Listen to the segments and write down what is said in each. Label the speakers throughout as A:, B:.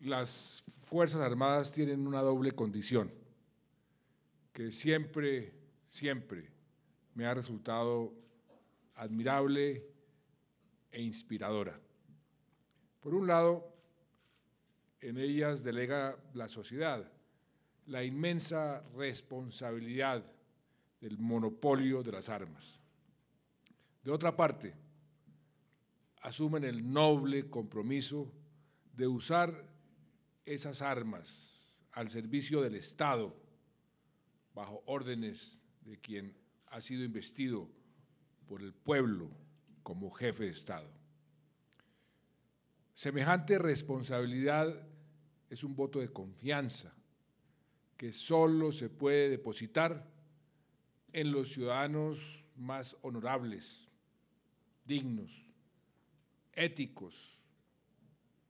A: Las Fuerzas Armadas tienen una doble condición que siempre, siempre me ha resultado admirable e inspiradora. Por un lado, en ellas delega la sociedad la inmensa responsabilidad del monopolio de las armas. De otra parte, asumen el noble compromiso de usar esas armas al servicio del Estado, bajo órdenes de quien ha sido investido por el pueblo como jefe de Estado. Semejante responsabilidad es un voto de confianza que solo se puede depositar en los ciudadanos más honorables, dignos, éticos,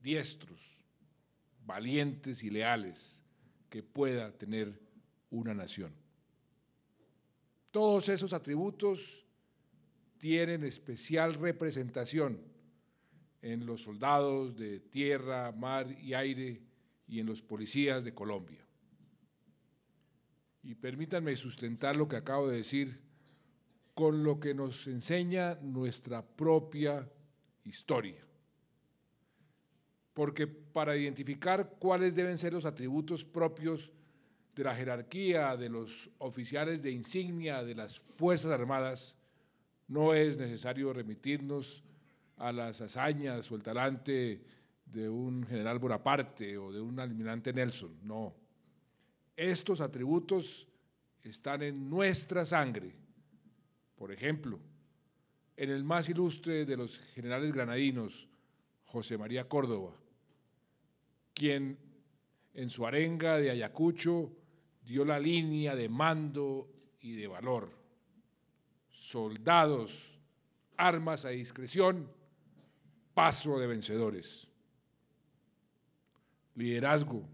A: diestros, valientes y leales que pueda tener una nación. Todos esos atributos tienen especial representación en los soldados de tierra, mar y aire y en los policías de Colombia. Y permítanme sustentar lo que acabo de decir con lo que nos enseña nuestra propia historia. Porque para identificar cuáles deben ser los atributos propios de la jerarquía, de los oficiales de insignia, de las Fuerzas Armadas, no es necesario remitirnos a las hazañas o el talante de un general Bonaparte o de un almirante Nelson, no. Estos atributos están en nuestra sangre por ejemplo, en el más ilustre de los generales granadinos, José María Córdoba, quien en su arenga de Ayacucho dio la línea de mando y de valor. Soldados, armas a discreción, paso de vencedores. Liderazgo,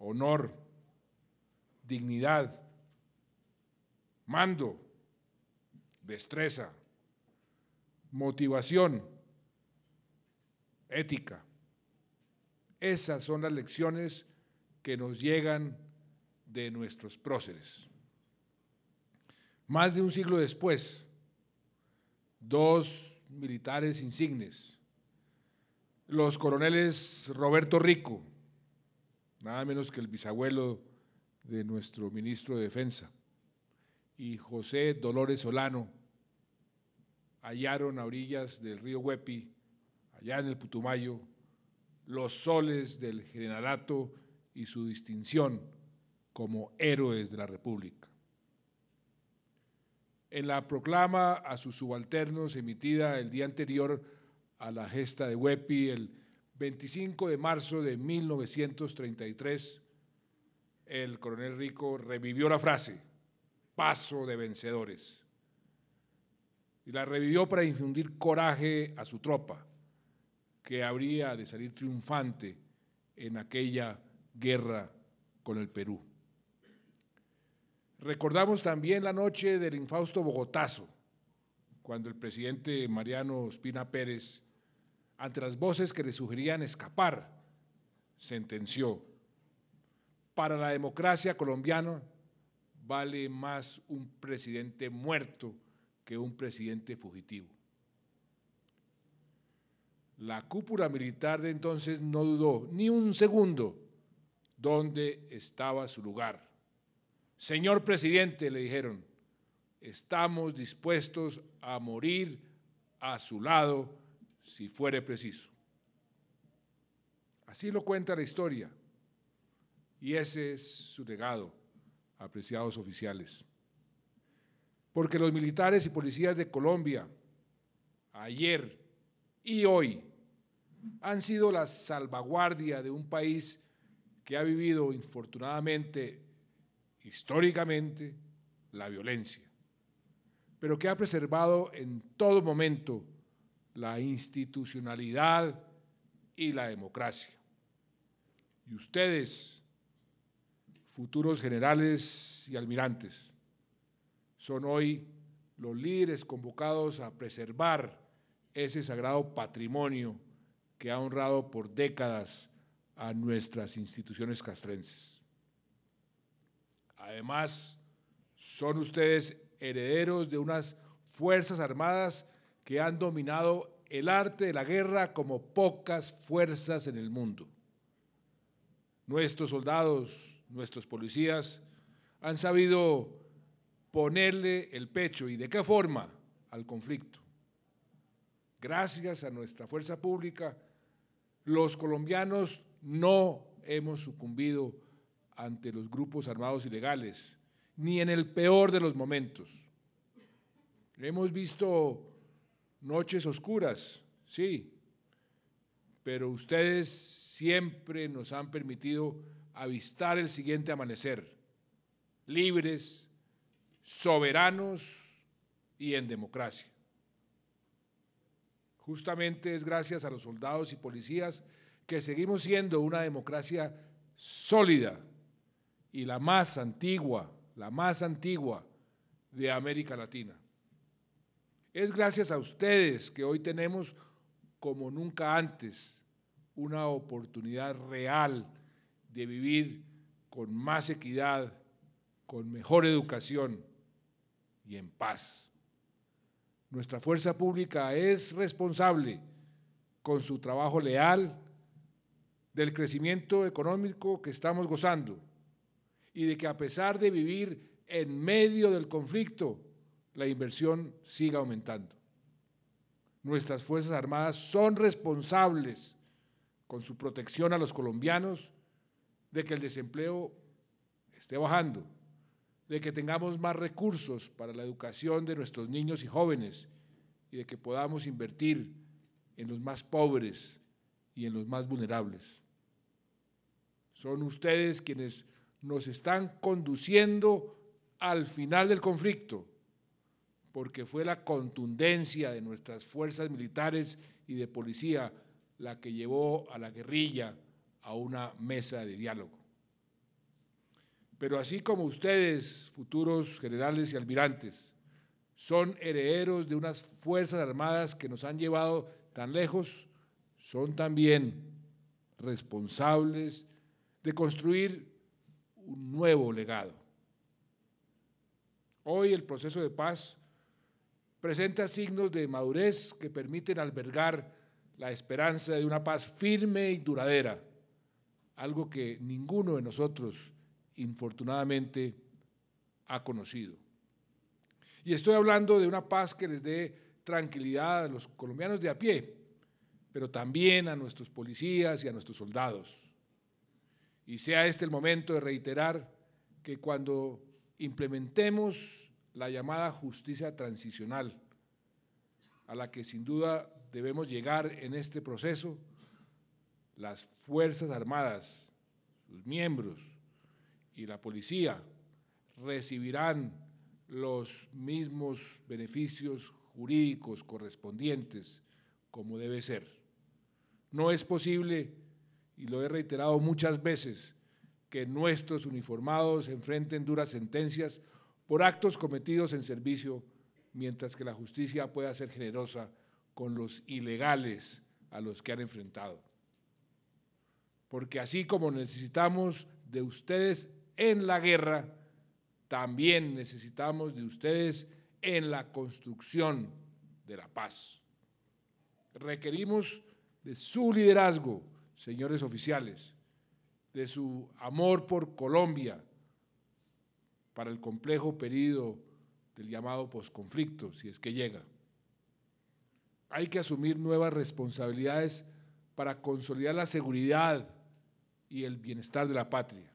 A: honor, dignidad, mando, destreza, motivación, ética. Esas son las lecciones que nos llegan de nuestros próceres. Más de un siglo después, dos militares insignes, los coroneles Roberto Rico, nada menos que el bisabuelo de nuestro ministro de Defensa, y José Dolores Solano hallaron a orillas del río Huepi, allá en el Putumayo, los soles del generalato y su distinción como héroes de la República. En la proclama a sus subalternos emitida el día anterior a la gesta de Huepi, el 25 de marzo de 1933, el coronel Rico revivió la frase paso de vencedores. Y la revivió para infundir coraje a su tropa, que habría de salir triunfante en aquella guerra con el Perú. Recordamos también la noche del infausto Bogotazo, cuando el presidente Mariano Ospina Pérez, ante las voces que le sugerían escapar, sentenció, para la democracia colombiana vale más un presidente muerto que un presidente fugitivo. La cúpula militar de entonces no dudó ni un segundo dónde estaba su lugar. Señor presidente, le dijeron, estamos dispuestos a morir a su lado si fuere preciso. Así lo cuenta la historia y ese es su legado apreciados oficiales. Porque los militares y policías de Colombia, ayer y hoy, han sido la salvaguardia de un país que ha vivido, infortunadamente, históricamente, la violencia, pero que ha preservado en todo momento la institucionalidad y la democracia. Y ustedes, futuros generales y almirantes. Son hoy los líderes convocados a preservar ese sagrado patrimonio que ha honrado por décadas a nuestras instituciones castrenses. Además, son ustedes herederos de unas Fuerzas Armadas que han dominado el arte de la guerra como pocas fuerzas en el mundo. Nuestros soldados, nuestros policías han sabido ponerle el pecho y de qué forma al conflicto. Gracias a nuestra fuerza pública, los colombianos no hemos sucumbido ante los grupos armados ilegales, ni en el peor de los momentos. Hemos visto noches oscuras, sí, pero ustedes siempre nos han permitido avistar el siguiente amanecer, libres, soberanos y en democracia. Justamente es gracias a los soldados y policías que seguimos siendo una democracia sólida y la más antigua, la más antigua de América Latina. Es gracias a ustedes que hoy tenemos, como nunca antes, una oportunidad real de vivir con más equidad, con mejor educación y en paz. Nuestra fuerza pública es responsable con su trabajo leal del crecimiento económico que estamos gozando y de que a pesar de vivir en medio del conflicto, la inversión siga aumentando. Nuestras Fuerzas Armadas son responsables con su protección a los colombianos de que el desempleo esté bajando, de que tengamos más recursos para la educación de nuestros niños y jóvenes y de que podamos invertir en los más pobres y en los más vulnerables. Son ustedes quienes nos están conduciendo al final del conflicto, porque fue la contundencia de nuestras fuerzas militares y de policía la que llevó a la guerrilla a una mesa de diálogo. Pero así como ustedes, futuros generales y almirantes, son herederos de unas Fuerzas Armadas que nos han llevado tan lejos, son también responsables de construir un nuevo legado. Hoy el proceso de paz presenta signos de madurez que permiten albergar la esperanza de una paz firme y duradera algo que ninguno de nosotros, infortunadamente, ha conocido. Y estoy hablando de una paz que les dé tranquilidad a los colombianos de a pie, pero también a nuestros policías y a nuestros soldados. Y sea este el momento de reiterar que cuando implementemos la llamada justicia transicional, a la que sin duda debemos llegar en este proceso, las Fuerzas Armadas, sus miembros y la policía recibirán los mismos beneficios jurídicos correspondientes como debe ser. No es posible, y lo he reiterado muchas veces, que nuestros uniformados enfrenten duras sentencias por actos cometidos en servicio, mientras que la justicia pueda ser generosa con los ilegales a los que han enfrentado porque así como necesitamos de ustedes en la guerra, también necesitamos de ustedes en la construcción de la paz. Requerimos de su liderazgo, señores oficiales, de su amor por Colombia para el complejo periodo del llamado posconflicto, si es que llega. Hay que asumir nuevas responsabilidades para consolidar la seguridad, y el bienestar de la patria.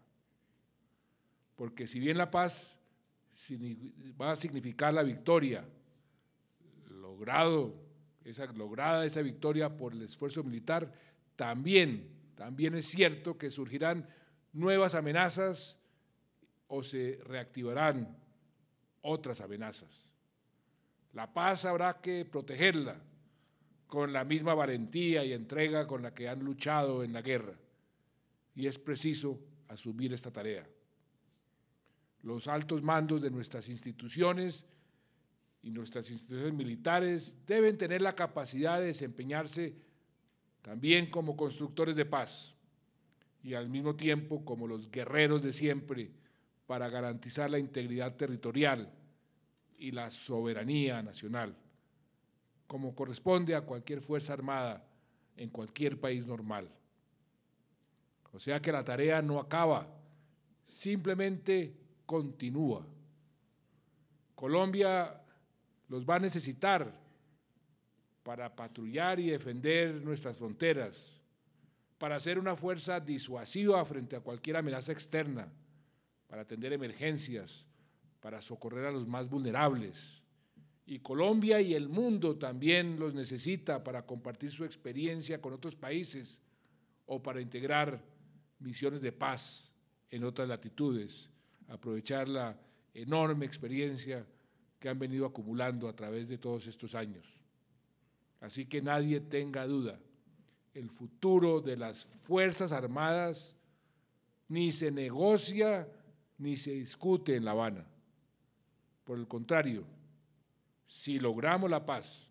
A: Porque si bien la paz va a significar la victoria, logrado, esa, lograda esa victoria por el esfuerzo militar, también, también es cierto que surgirán nuevas amenazas o se reactivarán otras amenazas. La paz habrá que protegerla con la misma valentía y entrega con la que han luchado en la guerra y es preciso asumir esta tarea. Los altos mandos de nuestras instituciones y nuestras instituciones militares deben tener la capacidad de desempeñarse también como constructores de paz y al mismo tiempo como los guerreros de siempre para garantizar la integridad territorial y la soberanía nacional, como corresponde a cualquier fuerza armada en cualquier país normal. O sea que la tarea no acaba, simplemente continúa. Colombia los va a necesitar para patrullar y defender nuestras fronteras, para ser una fuerza disuasiva frente a cualquier amenaza externa, para atender emergencias, para socorrer a los más vulnerables. Y Colombia y el mundo también los necesita para compartir su experiencia con otros países o para integrar misiones de paz en otras latitudes, aprovechar la enorme experiencia que han venido acumulando a través de todos estos años. Así que nadie tenga duda, el futuro de las Fuerzas Armadas ni se negocia ni se discute en La Habana. Por el contrario, si logramos la paz,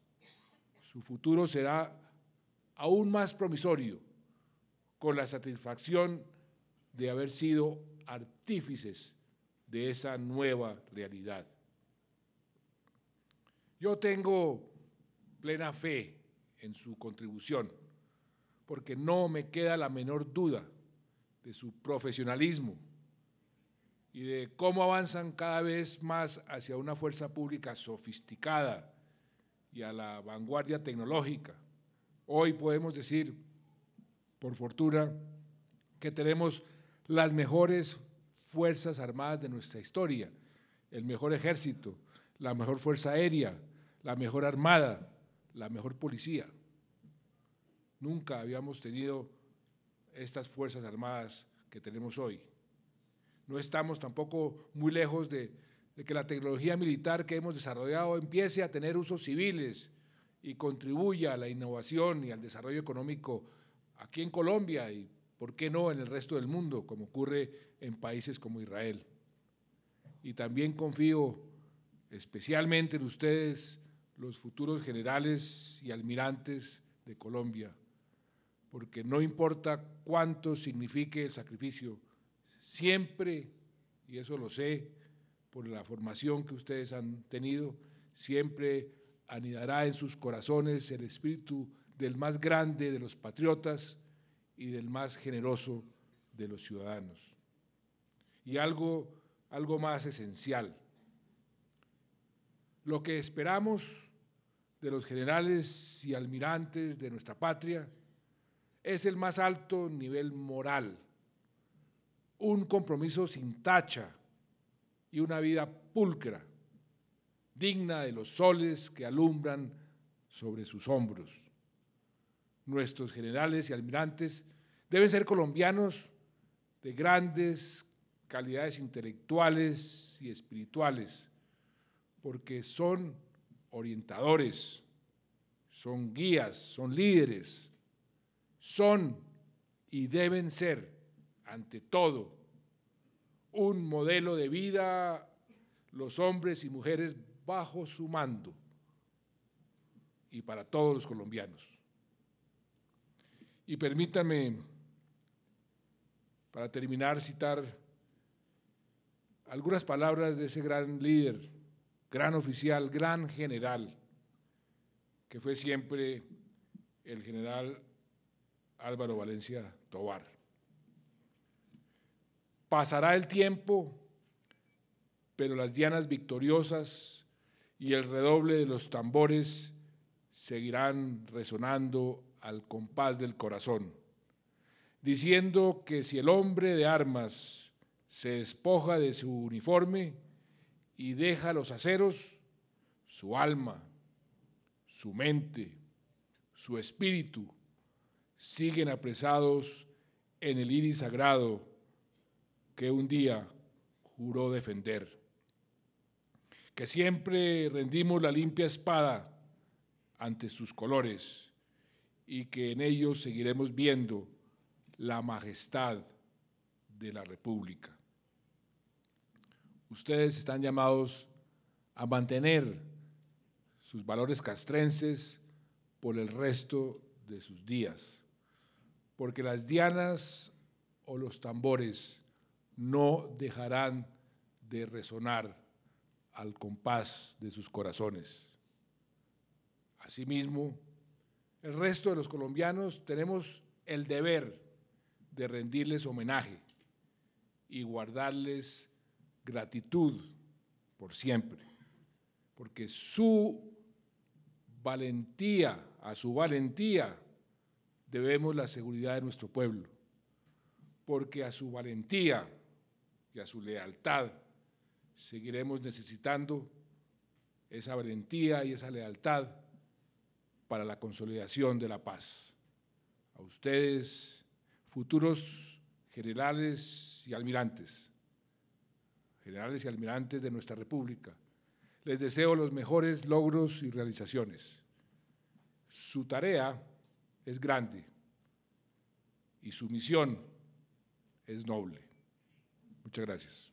A: su futuro será aún más promisorio con la satisfacción de haber sido artífices de esa nueva realidad. Yo tengo plena fe en su contribución, porque no me queda la menor duda de su profesionalismo y de cómo avanzan cada vez más hacia una fuerza pública sofisticada y a la vanguardia tecnológica. Hoy podemos decir por fortuna, que tenemos las mejores fuerzas armadas de nuestra historia, el mejor ejército, la mejor fuerza aérea, la mejor armada, la mejor policía. Nunca habíamos tenido estas fuerzas armadas que tenemos hoy. No estamos tampoco muy lejos de, que la tecnología militar que hemos desarrollado empiece a tener usos civiles y contribuya a la innovación y al desarrollo económico aquí en Colombia y, ¿por qué no?, en el resto del mundo, como ocurre en países como Israel. Y también confío especialmente en ustedes, los futuros generales y almirantes de Colombia, porque no importa cuánto signifique el sacrificio, siempre, y eso lo sé por la formación que ustedes han tenido, siempre anidará en sus corazones el espíritu del más grande de los patriotas y del más generoso de los ciudadanos. Y algo, algo más esencial. Lo que esperamos de los generales y almirantes de nuestra patria es el más alto nivel moral, un compromiso sin tacha y una vida pulcra, digna de los soles que alumbran sobre sus hombros nuestros generales y almirantes deben ser colombianos de grandes calidades intelectuales y espirituales, porque son orientadores, son guías, son líderes, son y deben ser, ante todo, un modelo de vida los hombres y mujeres bajo su mando y para todos los colombianos. Y permítanme, para terminar, citar algunas palabras de ese gran líder, gran oficial, gran general, que fue siempre el general Álvaro Valencia Tobar. Pasará el tiempo, pero las dianas victoriosas y el redoble de los tambores seguirán resonando al compás del corazón, diciendo que si el hombre de armas se despoja de su uniforme y deja los aceros, su alma, su mente, su espíritu siguen apresados en el iris sagrado que un día juró defender. Que siempre rendimos la limpia espada ante sus colores y que en ellos seguiremos viendo la majestad de la República. Ustedes están llamados a mantener sus valores castrenses por el resto de sus días, porque las dianas o los tambores no dejarán de resonar al compás de sus corazones. Asimismo, el resto de los colombianos tenemos el deber de rendirles homenaje y guardarles gratitud por siempre, porque su valentía, a su valentía debemos la seguridad de nuestro pueblo, porque a su valentía y a su lealtad seguiremos necesitando esa valentía y esa lealtad para la consolidación de la paz. A ustedes, futuros generales y almirantes, generales y almirantes de nuestra República, les deseo los mejores logros y realizaciones. Su tarea es grande y su misión es noble. Muchas gracias.